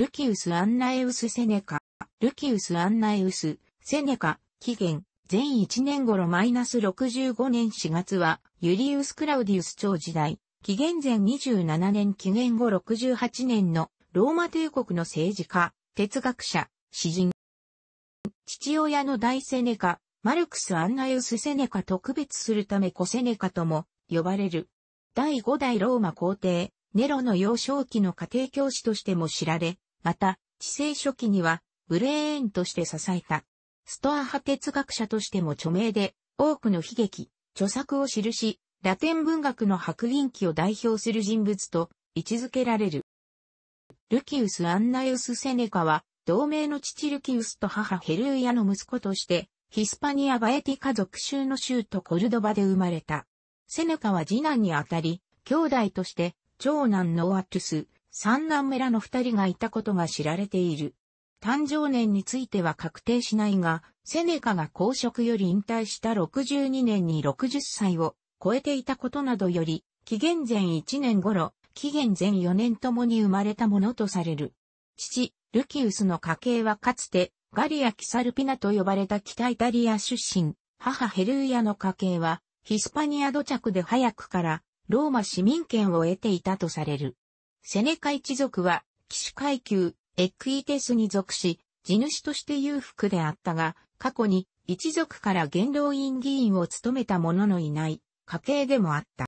ルキウス・アンナエウス・セネカ、ルキウス・アンナエウス、セネカ、期限、全1年頃マイナス65年4月は、ユリウス・クラウディウス朝時代、紀元前27年紀元後68年のローマ帝国の政治家、哲学者、詩人。父親の大セネカ、マルクス・アンナエウス・セネカ特別するため子セネカとも呼ばれる。第5代ローマ皇帝、ネロの幼少期の家庭教師としても知られ、また、治世初期には、ブレーンとして支えた。ストア派哲学者としても著名で、多くの悲劇、著作を記し、ラテン文学の白銀期を代表する人物と位置づけられる。ルキウス・アンナイウス・セネカは、同盟の父ルキウスと母ヘルーヤの息子として、ヒスパニア・バエティ家族州の州とコルドバで生まれた。セネカは次男にあたり、兄弟として、長男ノアトゥス、三男目らの二人がいたことが知られている。誕生年については確定しないが、セネカが公職より引退した62年に60歳を超えていたことなどより、紀元前1年頃、紀元前4年ともに生まれたものとされる。父、ルキウスの家系はかつて、ガリア・キサルピナと呼ばれた北イタリア出身、母ヘルーヤの家系は、ヒスパニア土着で早くから、ローマ市民権を得ていたとされる。セネカ一族は、騎手階級、エクイテスに属し、地主として裕福であったが、過去に一族から元老院議員を務めた者のいない家系でもあった。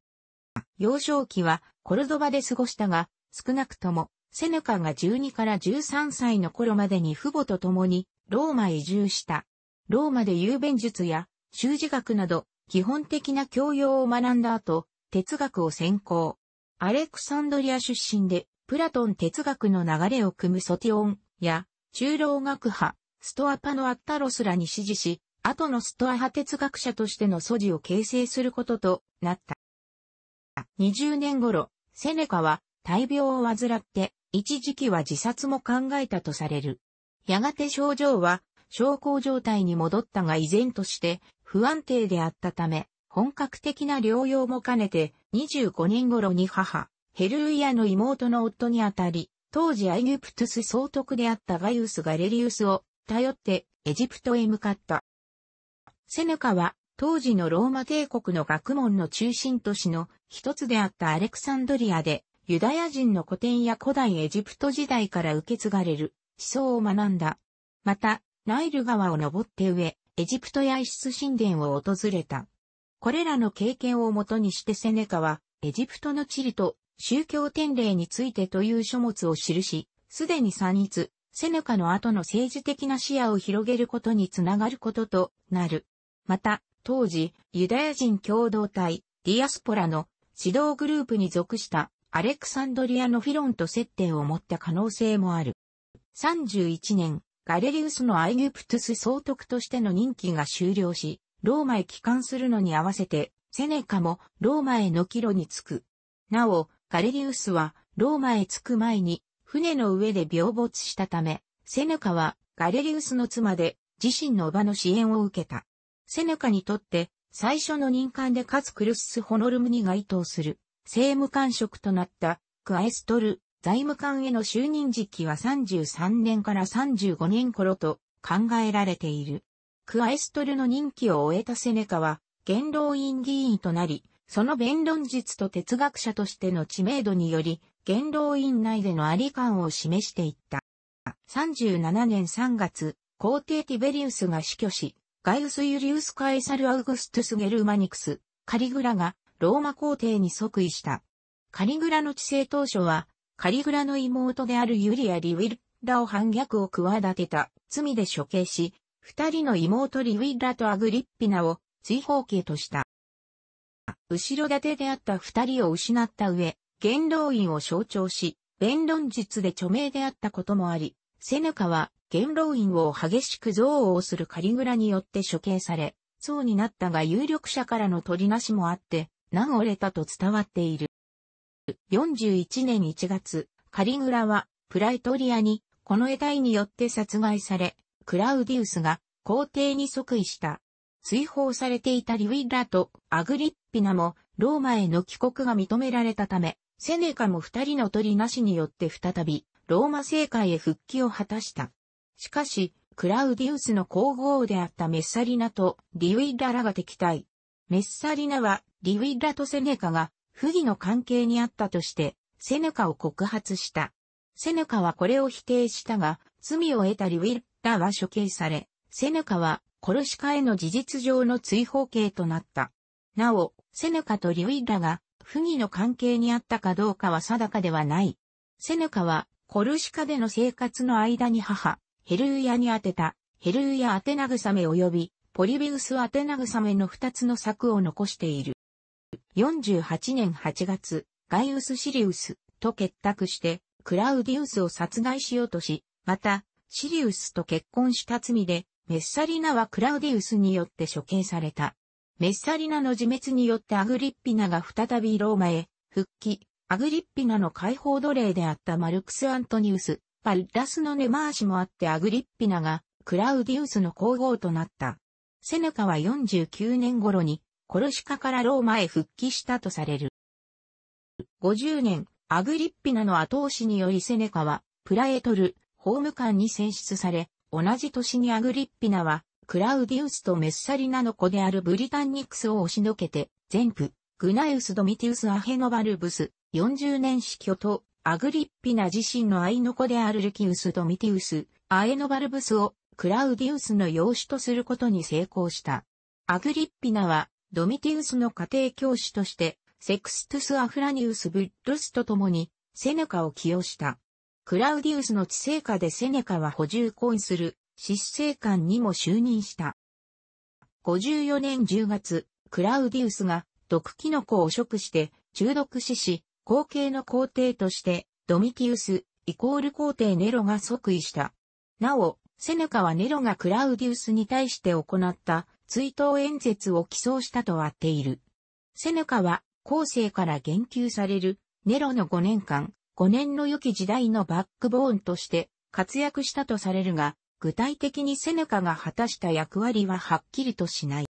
幼少期はコルドバで過ごしたが、少なくともセネカが12から13歳の頃までに父母と共にローマへ移住した。ローマで雄弁術や修辞学など基本的な教養を学んだ後、哲学を専攻。アレクサンドリア出身で、プラトン哲学の流れを組むソティオンや、中老学派、ストアパのアッタロスらに支持し、後のストア派哲学者としての素地を形成することとなった。20年頃、セネカは大病を患って、一時期は自殺も考えたとされる。やがて症状は、症候状態に戻ったが依然として不安定であったため、本格的な療養も兼ねて、25年頃に母、ヘルイアの妹の夫にあたり、当時アイギプトス総督であったガイウス・ガレリウスを頼ってエジプトへ向かった。セネカは当時のローマ帝国の学問の中心都市の一つであったアレクサンドリアでユダヤ人の古典や古代エジプト時代から受け継がれる思想を学んだ。また、ナイル川を登って上、エジプトやイシス神殿を訪れた。これらの経験をもとにしてセネカは、エジプトの地理と宗教典礼についてという書物を記し、すでに散逸、セネカの後の政治的な視野を広げることにつながることとなる。また、当時、ユダヤ人共同体、ディアスポラの指導グループに属したアレクサンドリアのフィロンと接点を持った可能性もある。31年、ガレリウスのアイギプトゥス総督としての任期が終了し、ローマへ帰還するのに合わせて、セネカもローマへの帰路に着く。なお、ガレリウスはローマへ着く前に船の上で病没したため、セネカはガレリウスの妻で自身の母の支援を受けた。セネカにとって最初の任官でかつクルス・ホノルムに該当する政務官職となったクアエストル財務官への就任時期は33年から35年頃と考えられている。クアエストルの任期を終えたセネカは、元老院議員となり、その弁論術と哲学者としての知名度により、元老院内でのあり感を示していった。37年3月、皇帝ティベリウスが死去し、ガイウス・ユリウス・カエサル・アウグストゥス・ゲルマニクス、カリグラがローマ皇帝に即位した。カリグラの治世当初は、カリグラの妹であるユリア・リウィルラを反逆を企てた罪で処刑し、二人の妹リウィッラとアグリッピナを追放刑とした。後ろ盾であった二人を失った上、元老院を象徴し、弁論術で著名であったこともあり、セネカは元老院を激しく憎悪するカリグラによって処刑され、そうになったが有力者からの取りなしもあって、難折れたと伝わっている。41年1月、カリグラはプライトリアにこの絵体によって殺害され、クラウディウスが皇帝に即位した。追放されていたリウィラとアグリッピナもローマへの帰国が認められたため、セネカも二人の取りなしによって再びローマ政界へ復帰を果たした。しかし、クラウディウスの皇后であったメッサリナとリウィラらが敵対。メッサリナはリウィラとセネカが不義の関係にあったとして、セネカを告発した。セネカはこれを否定したが、罪を得たリウィッらは処刑され、セネカはコルシカへの事実上の追放刑となった。なお、セネカとリュイラが不義の関係にあったかどうかは定かではない。セネカはコルシカでの生活の間に母、ヘルウヤに宛てた、ヘルウヤ宛慰め及び、ポリビウス宛慰めの二つの策を残している。48年8月、ガイウス・シリウスと結託して、クラウディウスを殺害しようとし、また、シリウスと結婚した罪で、メッサリナはクラウディウスによって処刑された。メッサリナの自滅によってアグリッピナが再びローマへ復帰、アグリッピナの解放奴隷であったマルクス・アントニウス、パルダスの根回しもあってアグリッピナがクラウディウスの皇后となった。セネカは49年頃にコルシカからローマへ復帰したとされる。50年、アグリッピナの後押しによりセネカはプラエトル、法務官に選出され、同じ年にアグリッピナは、クラウディウスとメッサリナの子であるブリタンニクスを押しのけて、前夫、グナウス・ドミティウス・アヘノバルブス、40年死去と、アグリッピナ自身の愛の子であるルキウス・ドミティウス、アエノバルブスを、クラウディウスの養子とすることに成功した。アグリッピナは、ドミティウスの家庭教師として、セクストゥス・アフラニウス・ブッドスと共に、セネカを起用した。クラウディウスの治世下でセネカは補充婚する、執政官にも就任した。54年10月、クラウディウスが毒キノコを食して中毒死し、後継の皇帝としてドミキウス、イコール皇帝ネロが即位した。なお、セネカはネロがクラウディウスに対して行った追悼演説を起草したとあっている。セネカは後世から言及されるネロの5年間、5年の良き時代のバックボーンとして活躍したとされるが、具体的にセネカが果たした役割ははっきりとしない。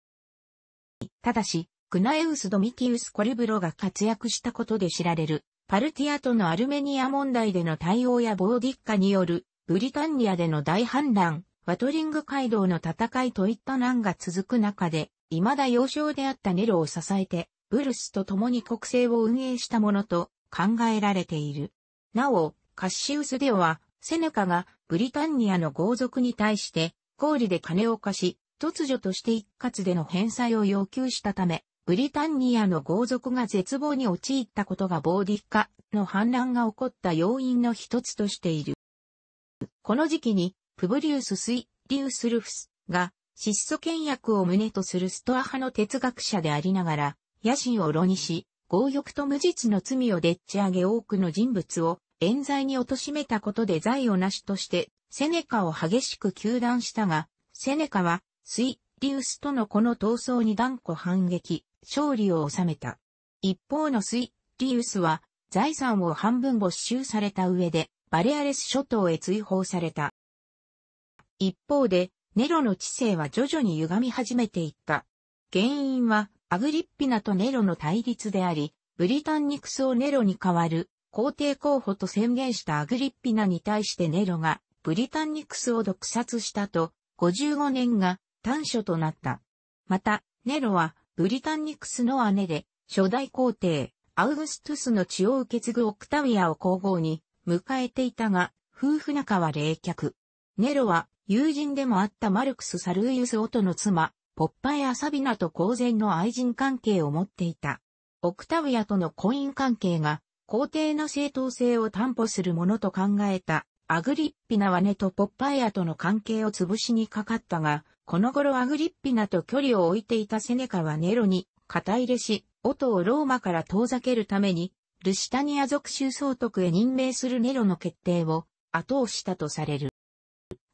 ただし、クナエウス・ドミティウス・コルブロが活躍したことで知られる、パルティアとのアルメニア問題での対応やボーディッカによる、ブリタンニアでの大反乱、ワトリング街道の戦いといった難が続く中で、未だ幼少であったネロを支えて、ブルスと共に国政を運営したものと考えられている。なお、カッシウス・デオは、セネカがブリタンニアの豪族に対して、ー利で金を貸し、突如として一括での返済を要求したため、ブリタンニアの豪族が絶望に陥ったことがボーディッカの反乱が起こった要因の一つとしている。この時期に、プブリウス・スイ・リウス・ルフスが、質素倹約を旨とするストア派の哲学者でありながら、野心を炉にし、強欲と無実の罪をでっち上げ多くの人物を冤罪に貶めたことで罪をなしとして、セネカを激しく糾弾したが、セネカは、スイ・リウスとのこの闘争に断固反撃、勝利を収めた。一方のスイ・リウスは、財産を半分没収された上で、バレアレス諸島へ追放された。一方で、ネロの知性は徐々に歪み始めていった。原因は、アグリッピナとネロの対立であり、ブリタンニクスをネロに代わる皇帝候補と宣言したアグリッピナに対してネロがブリタンニクスを毒殺したと、55年が短所となった。また、ネロはブリタンニクスの姉で、初代皇帝、アウグストゥスの血を受け継ぐオクタウィアを皇后に迎えていたが、夫婦仲は冷却。ネロは友人でもあったマルクス・サルーユス・オトの妻、ポッパエ・アサビナと公然の愛人関係を持っていた。オクタウヤとの婚姻関係が皇帝の正当性を担保するものと考えたアグリッピナはネとポッパエアとの関係を潰しにかかったが、この頃アグリッピナと距離を置いていたセネカはネロに肩入れし、音をローマから遠ざけるために、ルシタニア属州総督へ任命するネロの決定を後押したとされる。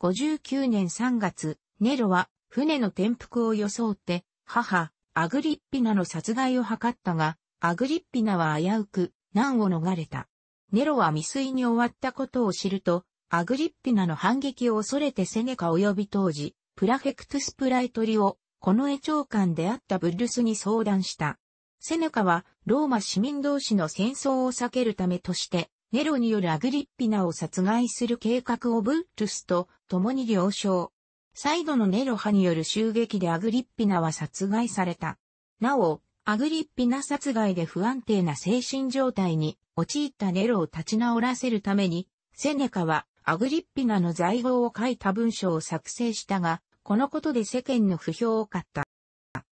59年3月、ネロは船の転覆を装って、母、アグリッピナの殺害を図ったが、アグリッピナは危うく、難を逃れた。ネロは未遂に終わったことを知ると、アグリッピナの反撃を恐れてセネカ及び当時、プラフェクトスプライトリを、この絵長官であったブルスに相談した。セネカは、ローマ市民同士の戦争を避けるためとして、ネロによるアグリッピナを殺害する計画をブルスと共に了承。再度のネロ派による襲撃でアグリッピナは殺害された。なお、アグリッピナ殺害で不安定な精神状態に陥ったネロを立ち直らせるために、セネカはアグリッピナの在庫を書いた文章を作成したが、このことで世間の不評を買った。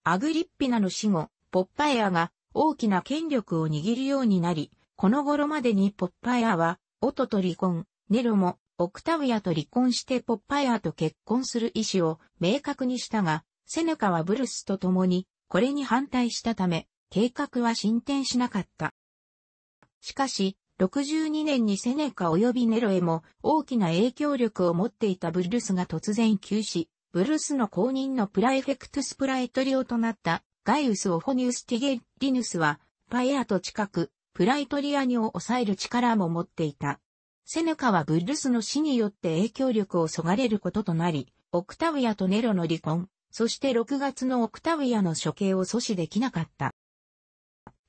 アグリッピナの死後、ポッパエアが大きな権力を握るようになり、この頃までにポッパエアは、オと離婚、ネロもオクタウィアと離婚してポッパイアと結婚する意思を明確にしたが、セネカはブルスと共にこれに反対したため、計画は進展しなかった。しかし、62年にセネカ及びネロへも大きな影響力を持っていたブルスが突然急死、ブルスの公認のプライフェクトスプライトリオとなったガイウス・オフォニウス・ティゲリヌスは、パエアと近く、プライトリアニを抑える力も持っていた。セネカはブルスの死によって影響力をそがれることとなり、オクタウィアとネロの離婚、そして6月のオクタウィアの処刑を阻止できなかった。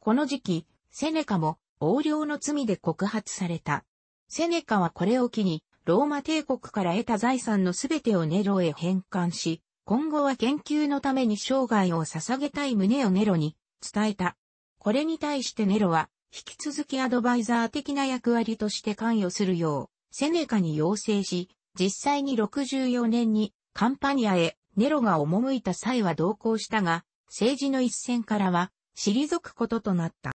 この時期、セネカも横領の罪で告発された。セネカはこれを機に、ローマ帝国から得た財産のすべてをネロへ返還し、今後は研究のために生涯を捧げたい旨をネロに伝えた。これに対してネロは、引き続きアドバイザー的な役割として関与するよう、セネカに要請し、実際に64年にカンパニアへネロが赴いた際は同行したが、政治の一線からは退くこととなった。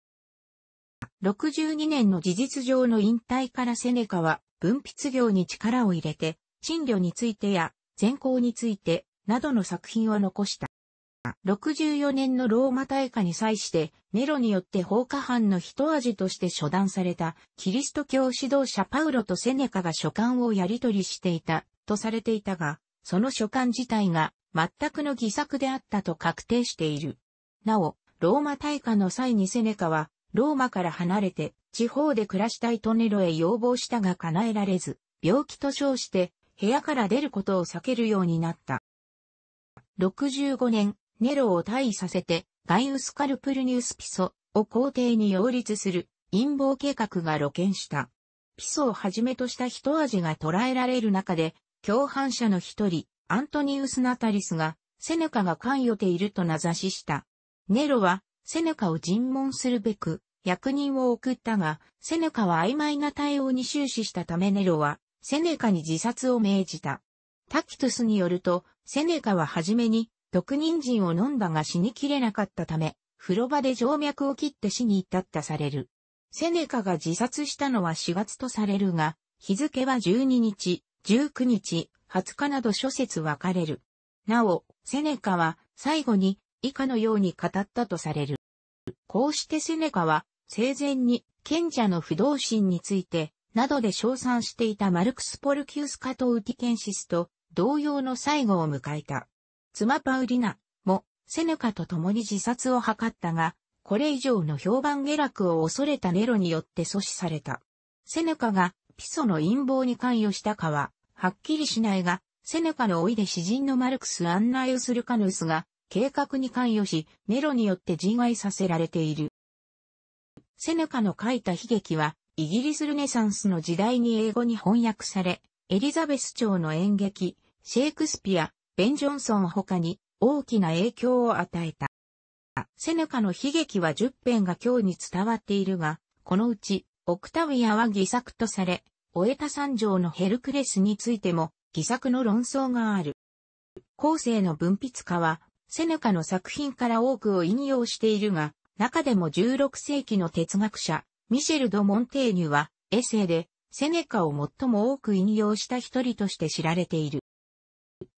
62年の事実上の引退からセネカは文筆業に力を入れて、賃料についてや善行についてなどの作品を残した。64年のローマ大火に際してネロによって放火犯の一味として処断されたキリスト教指導者パウロとセネカが書簡をやり取りしていたとされていたが、その書簡自体が全くの偽作であったと確定している。なお、ローマ大火の際にセネカはローマから離れて地方で暮らしたいとネロへ要望したが叶えられず、病気と称して部屋から出ることを避けるようになった。65年、ネロを退位させて、ガイウス・カルプルニウス・ピソを皇帝に擁立する陰謀計画が露見した。ピソをはじめとした一味が捉えられる中で、共犯者の一人、アントニウス・ナタリスが、セネカが関与ていると名指しした。ネロは、セネカを尋問するべく、役人を送ったが、セネカは曖昧な対応に終始したためネロは、セネカに自殺を命じた。タキトゥスによると、セネカははじめに毒人参を飲んだが死にきれなかったため、風呂場で静脈を切って死に至ったされる。セネカが自殺したのは4月とされるが、日付は12日、19日、20日など諸説分かれる。なお、セネカは最後に以下のように語ったとされる。こうしてセネカは生前に賢者の不動心について、などで称賛していたマルクス・ポルキウス・カトウティケンシスと同様の最後を迎えた。妻パウリナもセネカと共に自殺を図ったが、これ以上の評判下落を恐れたネロによって阻止された。セネカがピソの陰謀に関与したかは、はっきりしないが、セネカの老いで詩人のマルクス・アンナイウス・ルカヌスが計画に関与し、ネロによって人害させられている。セネカの書いた悲劇は、イギリスルネサンスの時代に英語に翻訳され、エリザベス朝の演劇、シェイクスピア、ベン・ジョンソン他に大きな影響を与えた。セネカの悲劇は10編が今日に伝わっているが、このうち、オクタウィアは偽作とされ、終えた三条のヘルクレスについても偽作の論争がある。後世の文筆家は、セネカの作品から多くを引用しているが、中でも16世紀の哲学者、ミシェル・ド・モンテーニュは、エッセイで、セネカを最も多く引用した一人として知られている。